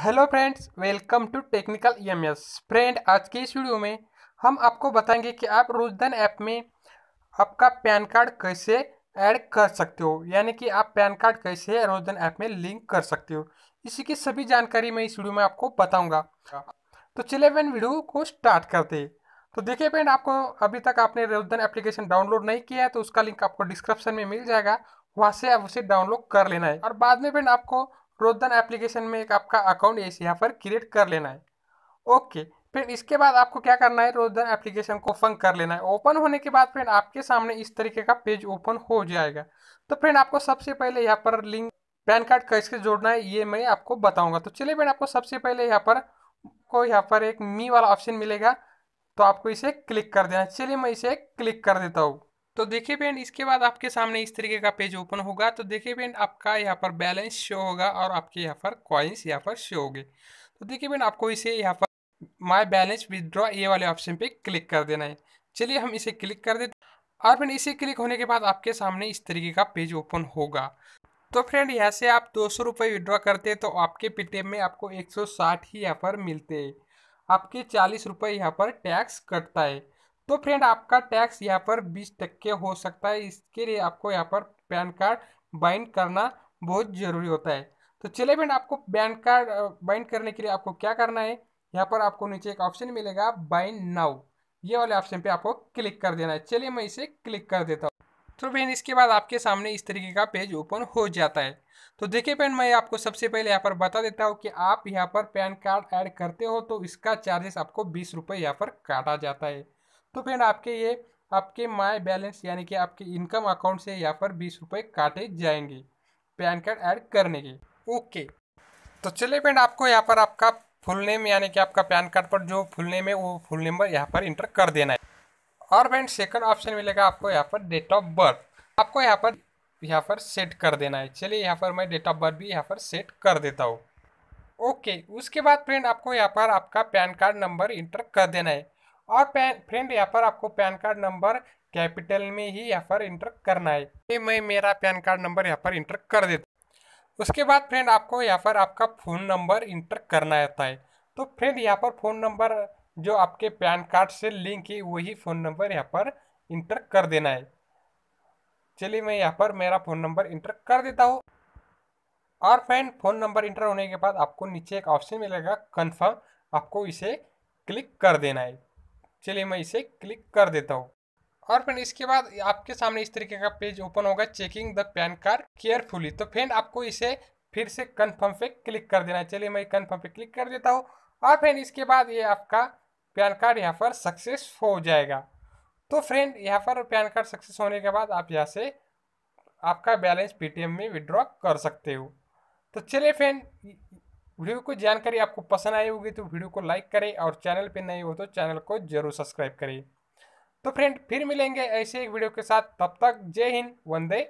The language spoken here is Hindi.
hello friends welcome to technical EMS e friend आज के इस वीडियो में हम आपको बताएंगे कि आप रोजधन ऐप में आपका पैन कार्ड कैसे ऐड कर सकते हो यानी कि आप पैन कार्ड कैसे रोजधन ऐप में लिंक कर सकते हो इसी की सभी जानकारी मैं इस वीडियो में आपको बताऊंगा तो चले फ्रेंड वीडियो को स्टार्ट करते तो देखिए फ्रेंड आपको अभी तक आपने रोजधन एप्लीकेशन डाउनलोड नहीं किया है तो उसका लिंक आपको डिस्क्रिप्शन में मिल जाएगा वहाँ से आप उसे डाउनलोड कर लेना है और बाद में फ्रेंड आपको प्रोधन एप्लीकेशन में एक आपका अकाउंट ऐसे यहाँ पर क्रिएट कर लेना है ओके फिर इसके बाद आपको क्या करना है रोजन एप्लीकेशन को ओपन कर लेना है ओपन होने के बाद फ्रेंड आपके सामने इस तरीके का पेज ओपन हो जाएगा तो फ्रेंड आपको सबसे पहले यहाँ पर लिंक पैन कार्ड कैसे जोड़ना है ये मैं आपको बताऊंगा तो चलिए फ्रेंड आपको सबसे पहले यहाँ पर को यहाँ पर एक मी वाला ऑप्शन मिलेगा तो आपको इसे क्लिक कर देना चलिए मैं इसे क्लिक कर देता हूँ तो देखिए फ्रेंड इसके बाद आपके सामने इस तरीके का पेज ओपन होगा तो देखिए फ्रेंड आपका यहाँ पर बैलेंस शो होगा और आपके यहाँ पर कॉइन्स यहाँ पर शो होंगे तो देखिए फ्रेंड आपको इसे यहाँ पर माई बैलेंस विदड्रॉ ये वाले ऑप्शन पे क्लिक कर देना है चलिए हम इसे क्लिक कर देते और फ्रेंड इसे क्लिक होने के बाद आपके सामने इस तरीके का पेज ओपन होगा तो फ्रेंड यहाँ से आप दो सौ रुपये विड्रॉ करते हैं तो आपके पेटीएम में आपको एक सौ साठ ही यहाँ पर मिलते हैं आपके चालीस रुपये यहाँ पर टैक्स कटता है तो फ्रेंड आपका टैक्स यहाँ पर बीस टक्के हो सकता है इसके लिए आपको यहाँ पर पैन कार्ड बाइंड करना बहुत ज़रूरी होता है तो चलिए फ्रेंड आपको पैन कार्ड बाइंड करने के लिए आपको क्या करना है यहाँ पर आपको नीचे एक ऑप्शन मिलेगा बाइंड नाउ ये वाले ऑप्शन पे आपको क्लिक कर देना है चलिए मैं इसे क्लिक कर देता हूँ तो फ्रेंड इसके बाद आपके सामने इस तरीके का पेज ओपन हो जाता है तो देखिए बहन मैं आपको सबसे पहले यहाँ पर बता देता हूँ कि आप यहाँ पर पैन कार्ड ऐड करते हो तो इसका चार्जेस आपको बीस रुपये यहाँ पर काटा जाता है तो फ्रेंड आपके ये आपके माय बैलेंस यानी कि आपके इनकम अकाउंट से यहाँ पर बीस रुपये काटे जाएंगे पैन कार्ड ऐड करने के ओके तो चलिए फ्रेंड आपको यहाँ पर आपका फुल नेम यानी कि आपका पैन कार्ड पर जो फुल नेम है वो फुल नंबर यहाँ पर इंटर कर देना है और फ्रेंड सेकंड ऑप्शन मिलेगा आपको यहाँ पर डेट ऑफ बर्थ आपको यहाँ पर यहाँ पर सेट कर देना है चलिए यहाँ पर मैं डेट ऑफ बर्थ भी यहाँ पर सेट कर देता हूँ ओके उसके बाद फ्रेंड आपको यहाँ पर आपका पैन कार्ड नंबर इंटर कर देना है और पैन फ्रेंड यहाँ पर आपको पैन कार्ड नंबर कैपिटल में ही यहाँ पर इंटर करना है ये मैं मेरा पैन कार्ड नंबर यहाँ पर इंटर कर देता उसके बाद फ्रेंड आपको यहाँ पर आपका फ़ोन नंबर इंटर करना होता है तो फ्रेंड यहाँ पर फ़ोन नंबर जो आपके पैन कार्ड से लिंक है वही फ़ोन नंबर यहाँ पर इंटर कर देना है चलिए मैं यहाँ पर मेरा फ़ोन नंबर इंटर कर देता हूँ और फ्रेंड फ़ोन नंबर इंटर होने के बाद आपको नीचे एक ऑप्शन मिलेगा कन्फर्म आपको इसे क्लिक कर देना है चलिए मैं इसे क्लिक कर देता हूँ और फ्रेंड इसके बाद आपके सामने इस तरीके का पेज ओपन होगा checking the PAN card carefully तो फ्रेंड आपको इसे फिर से कन्फर्म पे क्लिक कर देना चलिए मैं कन्फर्म पे क्लिक कर देता हूँ और फ्रेंड इसके बाद ये आपका पैन कार्ड यहाँ पर सक्सेस हो जाएगा तो फ्रेंड यहाँ पर पैन कार्ड सक्सेस होने के बाद आप यहाँ से आपका बैलेंस पेटीएम में विड्रॉ कर सकते हो तो चलिए फ्रेंड वीडियो को जानकारी आपको पसंद आई होगी तो वीडियो को लाइक करें और चैनल पर नए हो तो चैनल को जरूर सब्सक्राइब करें तो फ्रेंड फिर मिलेंगे ऐसे एक वीडियो के साथ तब तक जय हिंद वंदे